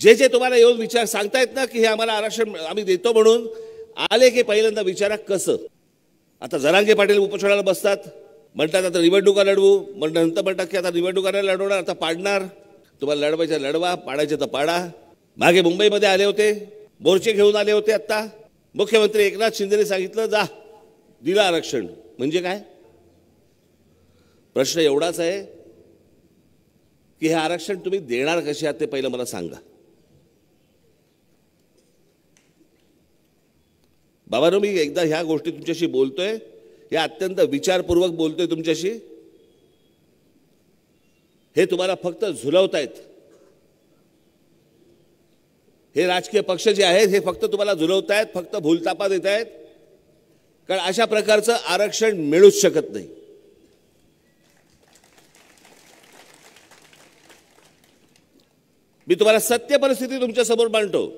जे जे तुम्हाला येऊन विचार सांगतायत ना की हे आम्हाला आरक्षण आम्ही देतो म्हणून आले की पहिल्यांदा विचारा कसं आता जरांगे पाटील उपोषणाला बसतात म्हणतात आता निवडणुका लढवू मग नंतर म्हणतात की आता निवडणुका नाही लढवणार आता पाडणार तुम्हाला लढवायचं लढवा पाडायचे तर पाडा मागे मुंबईमध्ये आले होते मोर्चे घेऊन आले होते आत्ता मुख्यमंत्री एकनाथ शिंदेने सांगितलं जा दिला आरक्षण म्हणजे काय प्रश्न एवढाच आहे की हे आरक्षण तुम्ही देणार कसे आहात ते पहिलं मला सांगा बाबानो मी एकदा ह्या गोष्टी तुमच्याशी बोलतोय या अत्यंत विचारपूर्वक बोलतोय तुमच्याशी हे तुम्हाला फक्त झुलवतायत हे राजकीय पक्ष जे आहेत हे फक्त तुम्हाला झुलवतायत फक्त भूलतापा देत आहेत कारण अशा प्रकारचं आरक्षण मिळूच शकत नाही मी तुम्हाला सत्य परिस्थिती तुमच्यासमोर मांडतो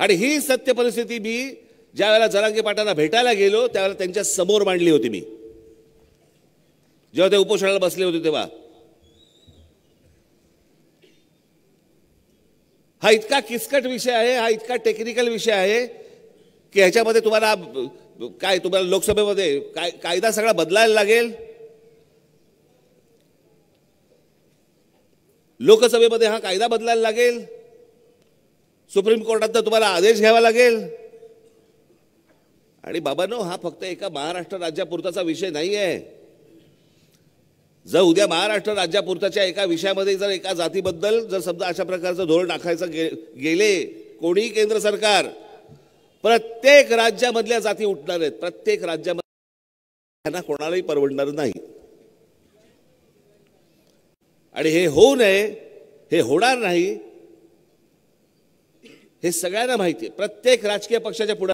आणि ही सत्य परिस्थिती मी ज्या वेळेला जरांगे पाटांना भेटायला गेलो त्यावेळेला त्यांच्या समोर मांडली होती मी जेव्हा ते उपोषणाला बसले होते तेव्हा हा इतका किसकट विषय आहे हा इतका टेक्निकल विषय आहे की ह्याच्यामध्ये तुम्हाला काय तुम्हाला लोकसभेमध्ये काय कायदा सगळा बदलायला लागेल लोकसभेमध्ये हा कायदा बदलायला लागेल सुप्रीम कोर्टात तुम्हाला आदेश घ्यावा लागेल आणि बाबांनो हा फक्त एका महाराष्ट्र राज्यापुरताचा विषय नाही आहे जर उद्या महाराष्ट्र राज्यापुरताच्या एका विषयामध्ये जर एका जातीबद्दल जर समजा अशा प्रकारचं धोरण टाकायचं गेले कोणीही केंद्र सरकार प्रत्येक राज्यामधल्या जाती उठणार आहेत प्रत्येक राज्यामध्ये कोणालाही परवडणार नाही आणि हे होऊ नये हे होणार नाही हे सगळ्यांना माहिती आहे प्रत्येक राजकीय पक्षाच्या पुढे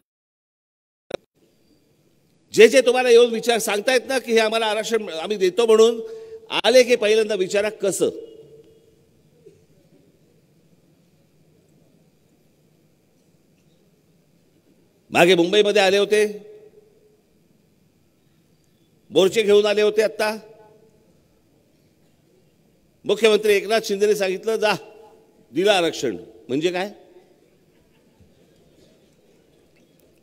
जे जे तुम्हाला येऊन विचार सांगतायत ना की हे आम्हाला आरक्षण आम्ही देतो म्हणून आले की पहिल्यांदा विचारा कसं मागे मुंबईमध्ये आले होते मोर्चे घेऊन आले होते आत्ता मुख्यमंत्री एकनाथ शिंदेने सांगितलं जा दिलं आरक्षण म्हणजे काय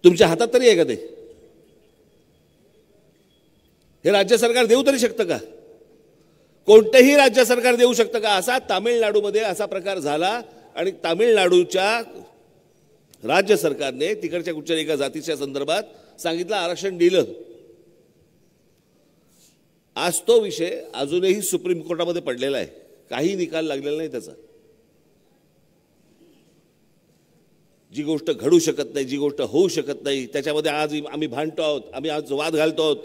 तुमच्या हातात तरी आहे का ते हे राज्य सरकार देऊ तरी शकतं का कोणतंही राज्य सरकार देऊ शकतं का असा तामिळनाडूमध्ये असा प्रकार झाला आणि तामिळनाडूच्या राज्य सरकारने तिकडच्या कुठच्या एका जातीच्या संदर्भात सांगितलं आरक्षण दिलं आज तो विषय अजूनही सुप्रीम कोर्टामध्ये पडलेला आहे काही निकाल लागलेला नाही त्याचा जी गोष्ट घडू शकत नाही जी गोष्ट होऊ शकत नाही त्याच्यामध्ये आज आम्ही भांडतो आहोत आम्ही आज वाद घालतो आहोत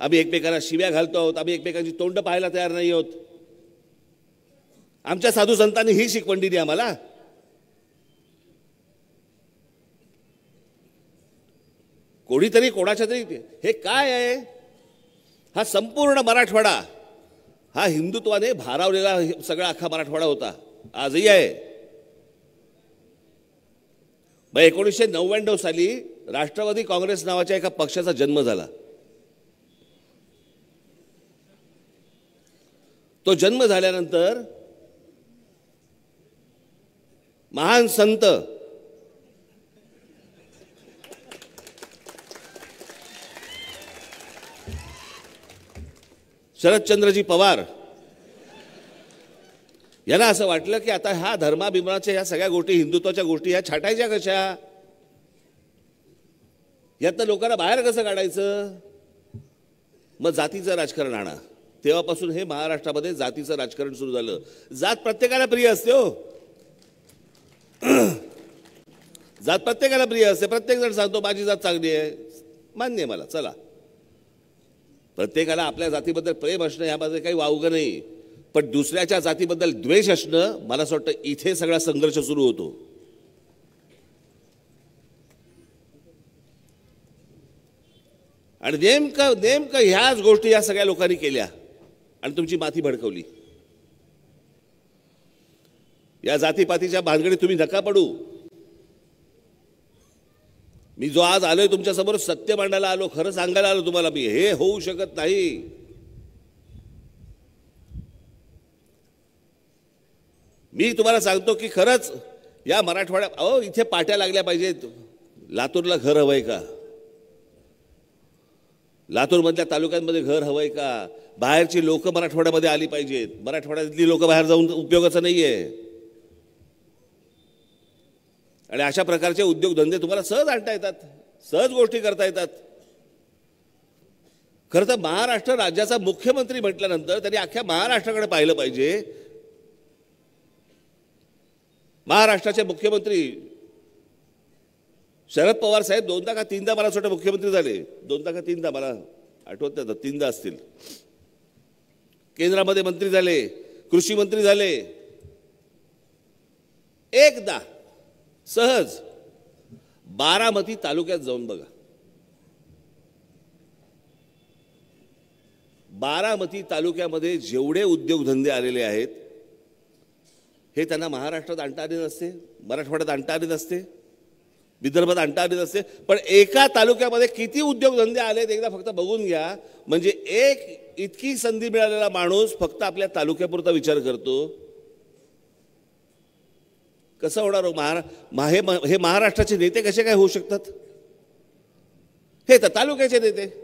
आम्ही एकमेकांना शिव्या घालतो आहोत आम्ही एकमेकांची तोंड पाहायला तयार नाही आहोत आमच्या साधू संतांनी ही शिकवण दिली आम्हाला कोणीतरी कोणाच्या तरी हे काय आहे हा संपूर्ण मराठवाडा हा हिंदुत्वाने भारावलेला सगळा अख्खा मराठवाडा होता आजही आहे मग एकोणीसशे नव्याण्णव साली राष्ट्रवादी काँग्रेस नावाच्या एका पक्षाचा जन्म झाला तो जन्म झाल्यानंतर महान संत शरदचंद्रजी पवार यांना असं वाटलं की आता ह्या धर्माभिमानाच्या ह्या सगळ्या गोष्टी हिंदुत्वाच्या गोष्टी ह्या छाटायच्या कशा यातनं लोकांना बाहेर कसं काढायचं मग जातीचं राजकारण आणा तेव्हापासून हे महाराष्ट्रामध्ये जातीचं राजकारण सुरू झालं जात प्रत्येकाला प्रिय असते हो जात प्रत्येकाला प्रिय असते प्रत्येक जण सांगतो माझी जात चांगली आहे मान्य आहे मला चला प्रत्येकाला आपल्या जातीबद्दल प्रेम असणं यामध्ये काही वावगं नाही पण दुसऱ्याच्या जातीबद्दल द्वेष असणं मला असं वाटतं इथे सगळा संघर्ष सुरू होतो आणि नेमकं नेमकं ह्याच गोष्टी या सगळ्या लोकांनी केल्या आणि तुमची माती भडकवली या जातीपातीच्या भानगडे तुम्ही नका पडू मी जो आज आलोय तुमच्यासमोर सत्य मांडायला आलो खरं सांगायला आलो तुम्हाला मी हे होऊ शकत नाही मी तुम्हाला सांगतो की खरंच या मराठवाड्यात अ इथे पाट्या लागल्या पाहिजेत लातूरला घर हवंय का लातूरमधल्या तालुक्यांमध्ये घर हवंय का बाहेरची लोक मराठवाड्यामध्ये आली पाहिजेत मराठवाड्यातली लोक बाहेर जाऊन उपयोगाचं नाही आहे आणि अशा प्रकारचे उद्योगधंदे तुम्हाला सहज आणता येतात सहज गोष्टी करता येतात खरं तर महाराष्ट्र राज्याचा मुख्यमंत्री म्हटल्यानंतर त्यांनी अख्ख्या महाराष्ट्राकडे पाहिलं पाहिजे महाराष्ट्राचे मुख्यमंत्री शरद पवार साहेब दोनदा का तीनदा मला छोटे मुख्यमंत्री झाले दोनदा का तीनदा मला आठवत नाही तीनदा असतील केंद्रामध्ये मंत्री झाले कृषी मंत्री झाले एकदा सहज बारामती तालुक्यात जाऊन बघा बारामती तालुक्यामध्ये जेवढे उद्योगधंदे आलेले आहेत हे त्यांना महाराष्ट्रात आणता आले नसते मराठवाड्यात आणता आले नसते विदर्भात आणता आली असते पण एका तालुक्यामध्ये किती उद्योगधंदे आलेत एकदा फक्त बघून घ्या म्हणजे एक इतकी संधी मिळालेला माणूस फक्त आपल्या तालुक्यापुरता विचार करतो कसं होणार हो मा हे महाराष्ट्राचे नेते कसे काय होऊ शकतात हे तर तालुक्याचे नेते